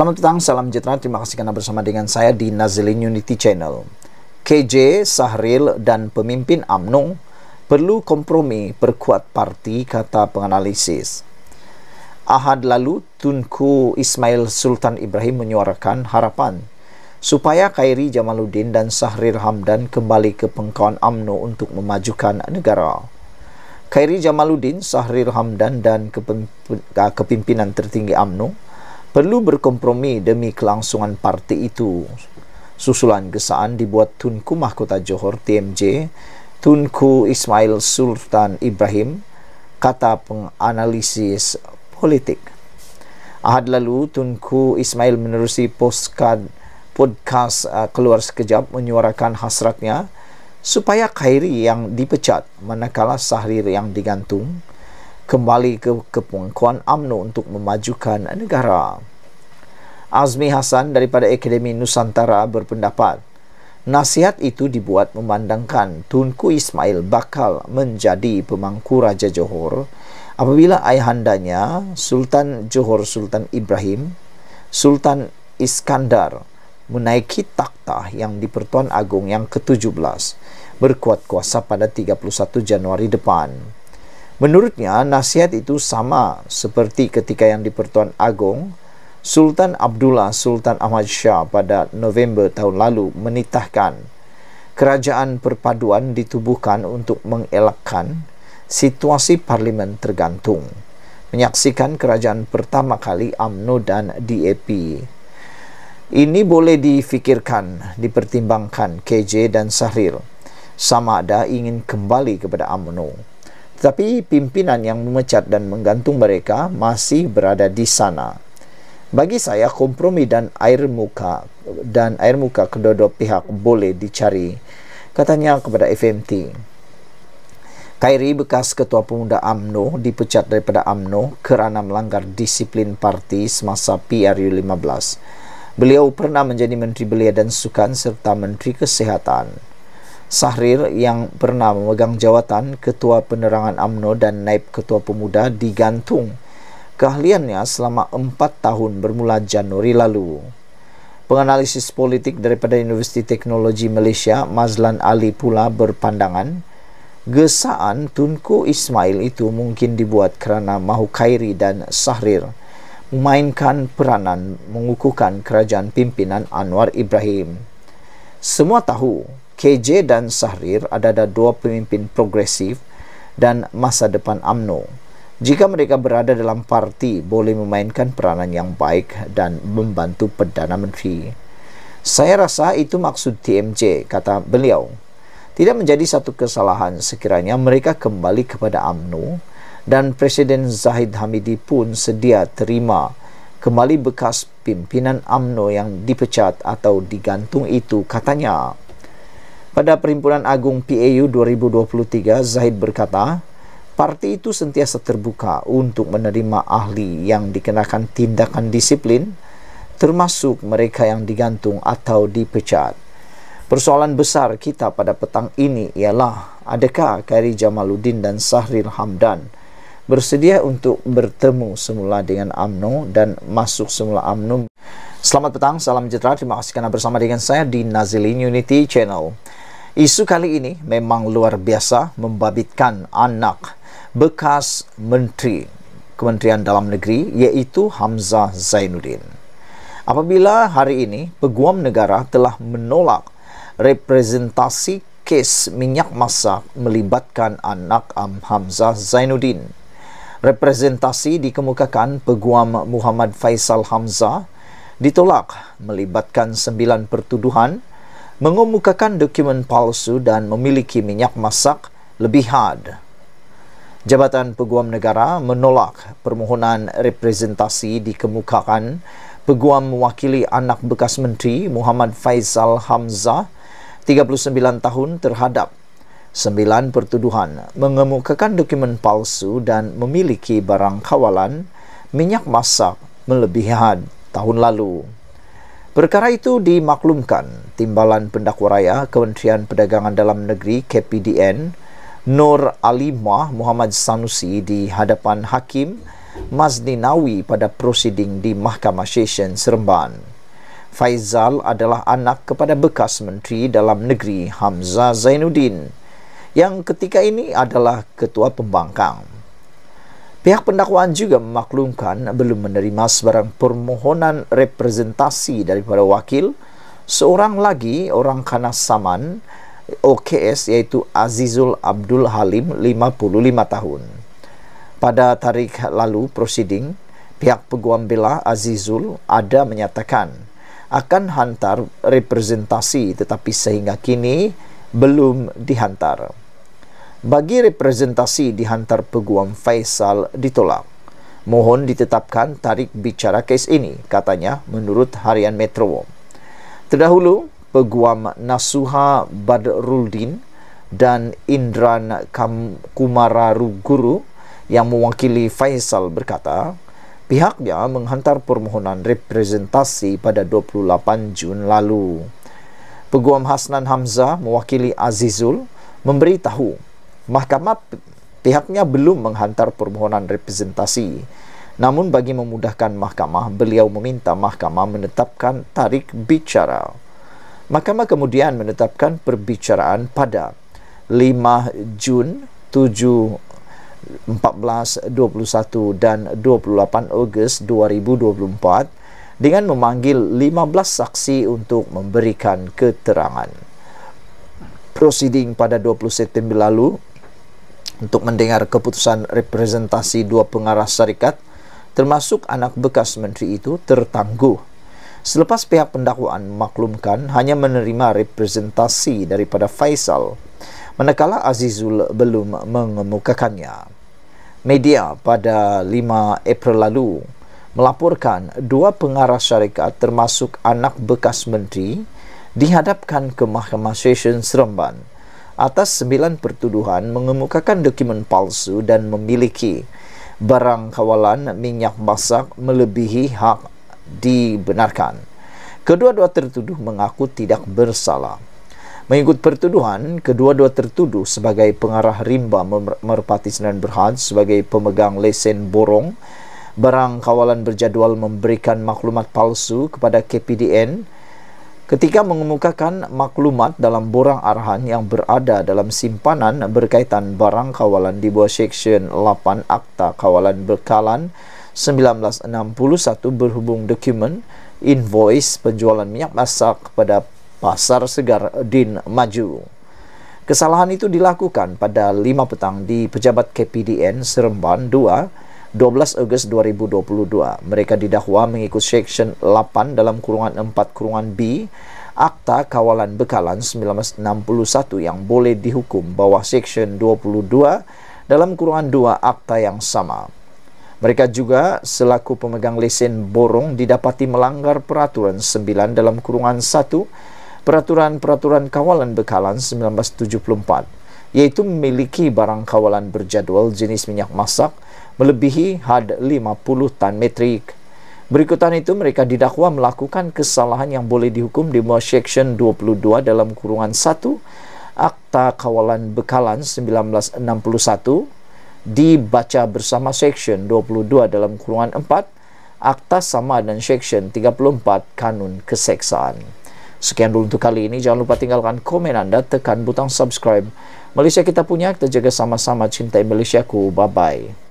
Selamat petang, salam sejahtera. Terima kasih kerana bersama dengan saya di Nazilin Unity Channel. KJ, Sahril dan pemimpin UMNO perlu kompromi perkuat parti kata penganalisis. Ahad lalu, Tunku Ismail Sultan Ibrahim menyuarakan harapan supaya Khairi Jamaluddin dan Sahril Hamdan kembali ke pengkauan UMNO untuk memajukan negara. Khairi Jamaluddin, Sahril Hamdan dan kepimpinan tertinggi UMNO perlu berkompromi demi kelangsungan parti itu. Susulan gesaan dibuat Tunku Mahkota Johor TMJ, Tunku Ismail Sultan Ibrahim, kata penganalisis politik. Ahad lalu, Tunku Ismail menerusi postcard podcast uh, keluar sekejap menyuarakan hasratnya supaya Khairi yang dipecat manakala Sahrir yang digantung kembali ke, ke pengakuan UMNO untuk memajukan negara. Azmi Hasan daripada Akademi Nusantara berpendapat, nasihat itu dibuat memandangkan Tunku Ismail bakal menjadi pemangku Raja Johor apabila ayahandanya Sultan Johor Sultan Ibrahim, Sultan Iskandar menaiki takhta yang di Pertuan Agong yang ke-17 berkuat kuasa pada 31 Januari depan. Menurutnya, nasihat itu sama seperti ketika yang di Pertuan Agong, Sultan Abdullah Sultan Ahmad Shah pada November tahun lalu menitahkan kerajaan perpaduan ditubuhkan untuk mengelakkan situasi parlimen tergantung menyaksikan kerajaan pertama kali AMNO dan DAP ini boleh difikirkan dipertimbangkan KJ dan Sahril sama ada ingin kembali kepada AMNO tetapi pimpinan yang memecat dan menggantung mereka masih berada di sana. Bagi saya kompromi dan air muka dan air muka kedua-dua pihak boleh dicari, katanya kepada FMT. Kairi bekas ketua pemuda AMNO dipecat daripada AMNO kerana melanggar disiplin parti semasa PRU 15. Beliau pernah menjadi Menteri Belia dan Sukan serta Menteri kesihatan. Sahrir yang pernah memegang jawatan Ketua Penerangan AMNO dan Naib Ketua Pemuda digantung keahliannya selama 4 tahun bermula Januari lalu. Penganalisis politik daripada Universiti Teknologi Malaysia Mazlan Ali pula berpandangan Gesaan Tunku Ismail itu mungkin dibuat kerana Mahu Khairi dan Sahrir memainkan peranan mengukuhkan kerajaan pimpinan Anwar Ibrahim. Semua tahu KJ dan Sahrir adalah dua pemimpin progresif dan masa depan AMNO. Jika mereka berada dalam parti, boleh memainkan peranan yang baik dan membantu Perdana Menteri. Saya rasa itu maksud TMJ, kata beliau. Tidak menjadi satu kesalahan sekiranya mereka kembali kepada AMNO dan Presiden Zahid Hamidi pun sedia terima kembali bekas pimpinan AMNO yang dipecat atau digantung itu, katanya. Pada Perhimpunan Agung PAU 2023, Zahid berkata, parti itu sentiasa terbuka untuk menerima ahli yang dikenakan tindakan disiplin, termasuk mereka yang digantung atau dipecat. Persoalan besar kita pada petang ini ialah adakah Kairi Jamaluddin dan Sahril Hamdan bersedia untuk bertemu semula dengan UMNO dan masuk semula UMNO. Selamat petang, salam sejahtera. Terima kasih kerana bersama dengan saya di Nazilin Unity Channel. Isu kali ini memang luar biasa membabitkan anak bekas menteri Kementerian Dalam Negeri iaitu Hamzah Zainuddin. Apabila hari ini peguam negara telah menolak representasi kes minyak masak melibatkan anak Am Hamzah Zainuddin. Representasi dikemukakan peguam Muhammad Faisal Hamzah ditolak melibatkan sembilan pertuduhan mengemukakan dokumen palsu dan memiliki minyak masak lebih had. Jabatan Peguam Negara menolak permohonan representasi dikemukakan Peguam mewakili anak bekas menteri Muhammad Faisal Hamzah 39 tahun terhadap sembilan pertuduhan mengemukakan dokumen palsu dan memiliki barang kawalan minyak masak melebihi had tahun lalu. Perkara itu dimaklumkan Timbalan Pendakwa Raya Kementerian Perdagangan Dalam Negeri KPDN Nur Alimah Muhammad Sanusi di hadapan Hakim Mazni Nawi pada prosiding di Mahkamah Session Seremban. Faizal adalah anak kepada bekas Menteri Dalam Negeri Hamzah Zainuddin yang ketika ini adalah Ketua Pembangkang. Pihak pendakwaan juga memaklumkan belum menerima sebarang permohonan representasi daripada wakil seorang lagi orang kanas saman OKS iaitu Azizul Abdul Halim 55 tahun. Pada tarikh lalu prosiding, pihak peguam bela Azizul ada menyatakan akan hantar representasi tetapi sehingga kini belum dihantar bagi representasi dihantar peguam Faisal ditolak. Mohon ditetapkan tarik bicara kes ini, katanya menurut Harian Metro. Terdahulu, peguam Nasuha Badruldin dan Indran Kam Kumararu Guru yang mewakili Faisal berkata, pihaknya menghantar permohonan representasi pada 28 Jun lalu. Peguam Hasnan Hamzah mewakili Azizul memberitahu mahkamah pihaknya belum menghantar permohonan representasi. Namun bagi memudahkan mahkamah, beliau meminta mahkamah menetapkan tarik bicara. Mahkamah kemudian menetapkan perbicaraan pada 5 Jun 7 14, 21 dan 28 Ogos 2024 dengan memanggil 15 saksi untuk memberikan keterangan. Prosiding pada 20 September lalu, untuk mendengar keputusan representasi dua pengarah syarikat termasuk anak bekas menteri itu tertangguh. Selepas pihak pendakwaan maklumkan hanya menerima representasi daripada Faisal, manakala Azizul belum mengemukakannya. Media pada 5 April lalu melaporkan dua pengarah syarikat termasuk anak bekas menteri dihadapkan ke Mahkamah Session Seremban atas sembilan pertuduhan mengemukakan dokumen palsu dan memiliki barang kawalan minyak masak melebihi hak dibenarkan. Kedua-dua tertuduh mengaku tidak bersalah. Mengikut pertuduhan, kedua-dua tertuduh sebagai pengarah rimba merpati Senin Berhad sebagai pemegang lesen borong, barang kawalan berjadual memberikan maklumat palsu kepada KPDN, ketika mengemukakan maklumat dalam borang arahan yang berada dalam simpanan berkaitan barang kawalan di bawah Seksyen 8 Akta Kawalan Berkalan 1961 berhubung dokumen invoice penjualan minyak masak kepada Pasar Segar Din Maju. Kesalahan itu dilakukan pada 5 petang di Pejabat KPDN Seremban 12 Ogos 2022. Mereka didakwa mengikut Seksyen 8 dalam kurungan 4 kurungan B Akta Kawalan Bekalan 1961 yang boleh dihukum bawah Seksyen 22 dalam kurungan 2 akta yang sama. Mereka juga selaku pemegang lesen borong didapati melanggar peraturan 9 dalam kurungan 1 Peraturan-peraturan Kawalan Bekalan 1974 iaitu memiliki barang kawalan berjadual jenis minyak masak melebihi had 50 tan metrik. Berikutan itu mereka didakwa melakukan kesalahan yang boleh dihukum di muat section 22 dalam kurungan 1 Akta Kawalan Bekalan 1961 dibaca bersama section 22 dalam kurungan 4 Akta Sama dan section 34 Kanun Keseksaan. Sekian dulu untuk kali ini. Jangan lupa tinggalkan komen anda, tekan butang subscribe. Malaysia kita punya, kita jaga sama-sama cintai Malaysia ku. Bye-bye.